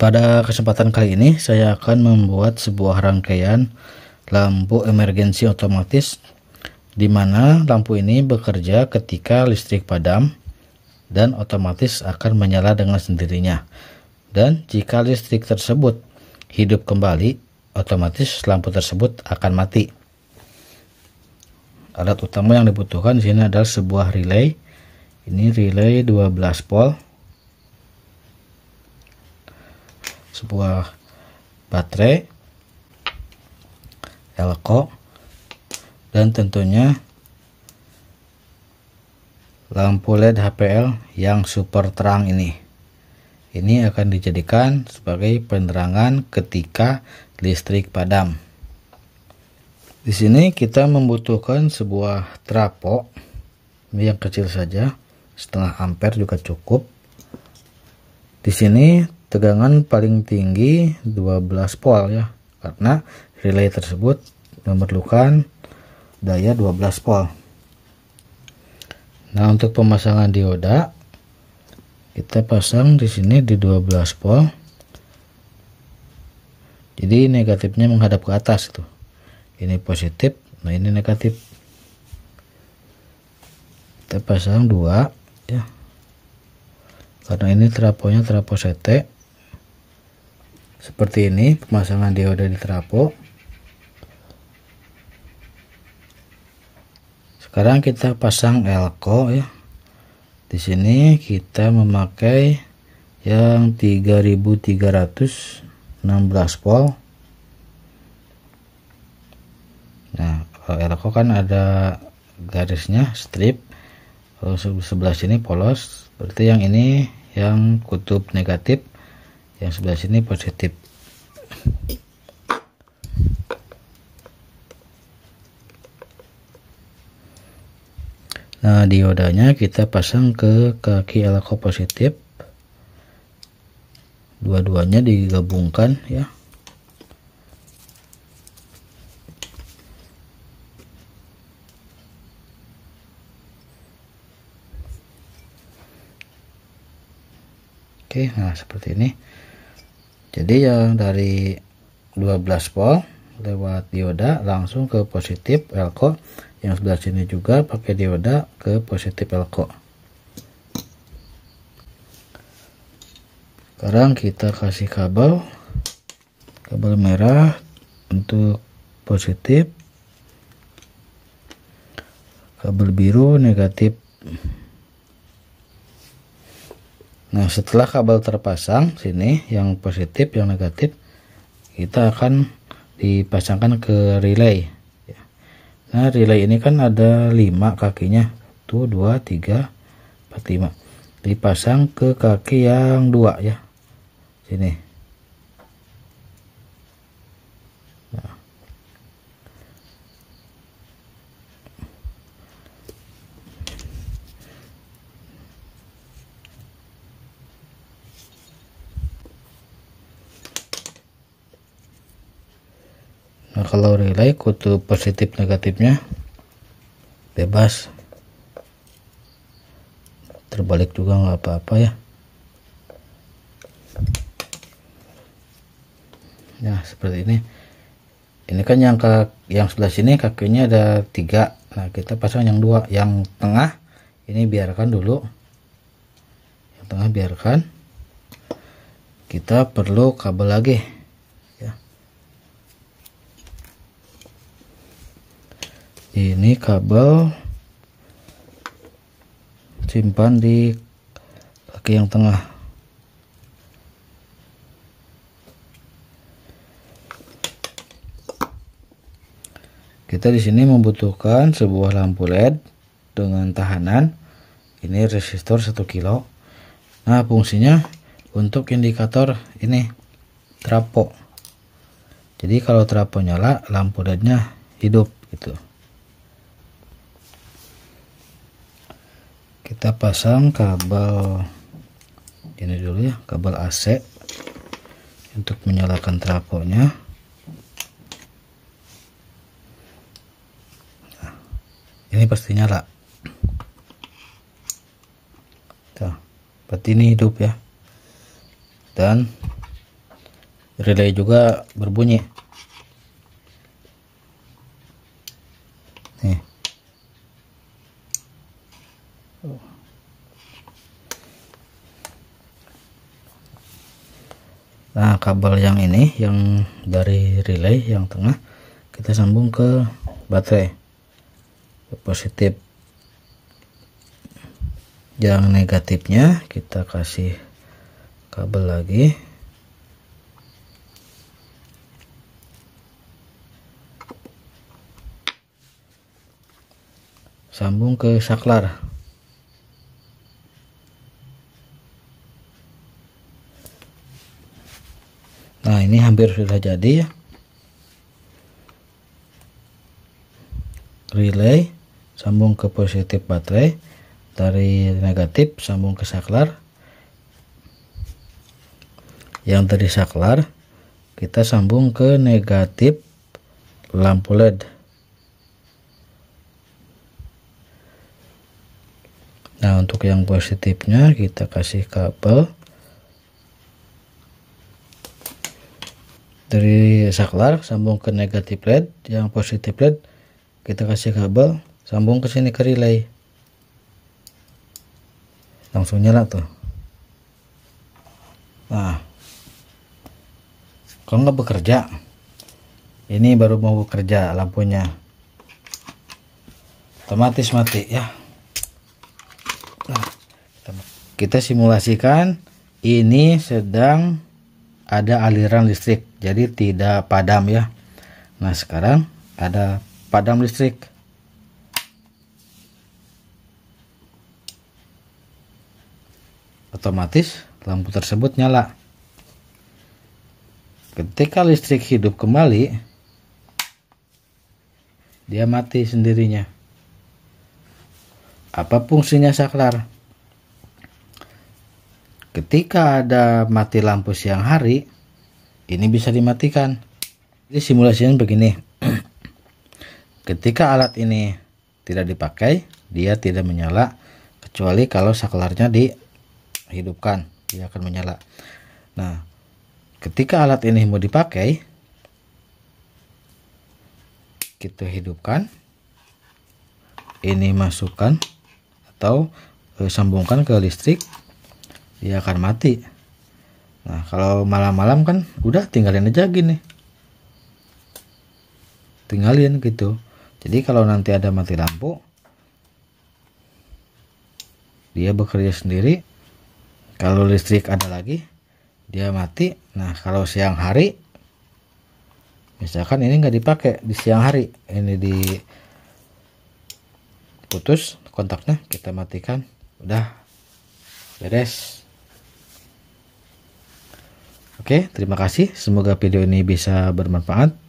Pada kesempatan kali ini saya akan membuat sebuah rangkaian lampu emergensi otomatis di mana lampu ini bekerja ketika listrik padam dan otomatis akan menyala dengan sendirinya. Dan jika listrik tersebut hidup kembali, otomatis lampu tersebut akan mati. Alat utama yang dibutuhkan di sini adalah sebuah relay. Ini relay 12 volt sebuah baterai elko dan tentunya lampu led HPL yang super terang ini ini akan dijadikan sebagai penerangan ketika listrik padam di sini kita membutuhkan sebuah trapo yang kecil saja setengah ampere juga cukup di sini tegangan paling tinggi 12 volt ya karena relay tersebut memerlukan daya 12 volt nah untuk pemasangan dioda kita pasang di sini di 12 volt jadi negatifnya menghadap ke atas tuh, ini positif nah ini negatif kita pasang dua ya karena ini traponya trapo CT seperti ini pemasangan dioda di trapo sekarang kita pasang elko ya di sini kita memakai yang 3316 volt nah elko kan ada garisnya strip kalau sebelah sini polos berarti yang ini yang kutub negatif yang sebelah sini positif nah diodanya kita pasang ke kaki elko positif dua-duanya digabungkan ya Oke, nah seperti ini jadi yang dari 12 volt lewat dioda langsung ke positif elko yang sebelah sini juga pakai dioda ke positif elko sekarang kita kasih kabel kabel merah untuk positif kabel biru negatif Nah setelah kabel terpasang sini yang positif yang negatif kita akan dipasangkan ke relay. Ya. Nah relay ini kan ada 5 kakinya 1, 2, 3, 4, 5 dipasang ke kaki yang dua ya sini nah, kalau relay kutu positif negatifnya bebas terbalik juga nggak apa-apa ya nah seperti ini ini kan yang ke yang sebelah sini kakinya ada tiga nah kita pasang yang dua yang tengah ini biarkan dulu yang tengah biarkan kita perlu kabel lagi ini kabel simpan di kaki yang tengah kita di sini membutuhkan sebuah lampu led dengan tahanan ini resistor 1 kilo nah fungsinya untuk indikator ini trapo jadi kalau trapo nyala lampu lednya hidup gitu kita pasang kabel ini dulu ya kabel AC untuk menyalakan trafonya nah, ini pasti nyala Tuh, berarti ini hidup ya dan relay juga berbunyi Nah, kabel yang ini yang dari relay yang tengah kita sambung ke baterai. Ke positif. Yang negatifnya kita kasih kabel lagi. Sambung ke saklar. Nah ini hampir sudah jadi ya. Relay sambung ke positif baterai dari negatif sambung ke saklar. Yang dari saklar kita sambung ke negatif lampu LED. Nah untuk yang positifnya kita kasih kabel dari saklar sambung ke negatif LED yang positif LED kita kasih kabel sambung ke sini ke relay langsung nyala tuh nah kalau nggak bekerja ini baru mau bekerja lampunya otomatis mati ya nah, kita simulasikan ini sedang ada aliran listrik jadi tidak padam ya nah sekarang ada padam listrik otomatis lampu tersebut nyala ketika listrik hidup kembali dia mati sendirinya apa fungsinya saklar ketika ada mati lampu siang hari ini bisa dimatikan jadi simulasinya begini ketika alat ini tidak dipakai dia tidak menyala kecuali kalau saklarnya dihidupkan dia akan menyala nah ketika alat ini mau dipakai kita hidupkan ini masukkan atau eh, sambungkan ke listrik dia ya, akan mati nah kalau malam-malam kan udah tinggalin aja gini tinggalin gitu jadi kalau nanti ada mati lampu dia bekerja sendiri kalau listrik ada lagi dia mati nah kalau siang hari misalkan ini nggak dipakai di siang hari ini di putus kontaknya kita matikan udah beres Oke, terima kasih. Semoga video ini bisa bermanfaat.